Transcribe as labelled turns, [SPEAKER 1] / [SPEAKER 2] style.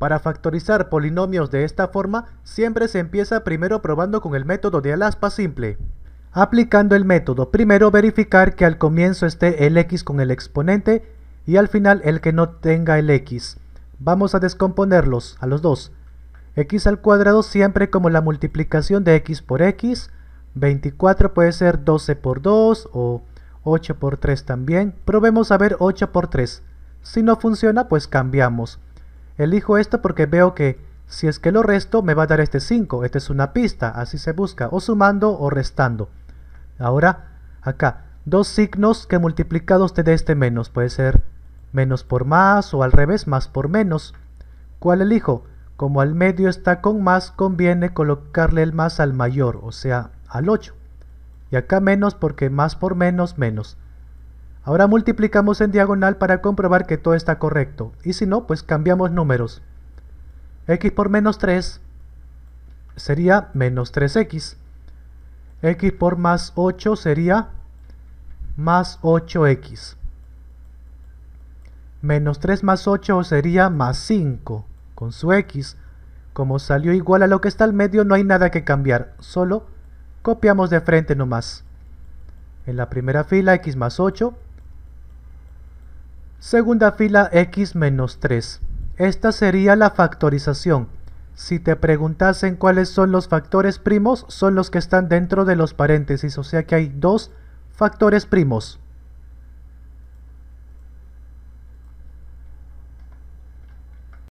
[SPEAKER 1] Para factorizar polinomios de esta forma, siempre se empieza primero probando con el método de Alaspa simple. Aplicando el método, primero verificar que al comienzo esté el x con el exponente y al final el que no tenga el x. Vamos a descomponerlos, a los dos. x al cuadrado siempre como la multiplicación de x por x, 24 puede ser 12 por 2 o 8 por 3 también. Probemos a ver 8 por 3. Si no funciona, pues cambiamos. Elijo esto porque veo que si es que lo resto me va a dar este 5. Esta es una pista, así se busca, o sumando o restando. Ahora, acá, dos signos que multiplicados te dé este menos. Puede ser menos por más o al revés, más por menos. ¿Cuál elijo? Como al medio está con más, conviene colocarle el más al mayor, o sea, al 8. Y acá menos porque más por menos, menos. Ahora multiplicamos en diagonal para comprobar que todo está correcto, y si no, pues cambiamos números. x por menos 3 sería menos 3x. x por más 8 sería más 8x. Menos 3 más 8 sería más 5, con su x. Como salió igual a lo que está al medio, no hay nada que cambiar, solo copiamos de frente nomás. En la primera fila, x más 8, Segunda fila x menos 3. Esta sería la factorización. Si te preguntasen cuáles son los factores primos, son los que están dentro de los paréntesis, o sea que hay dos factores primos.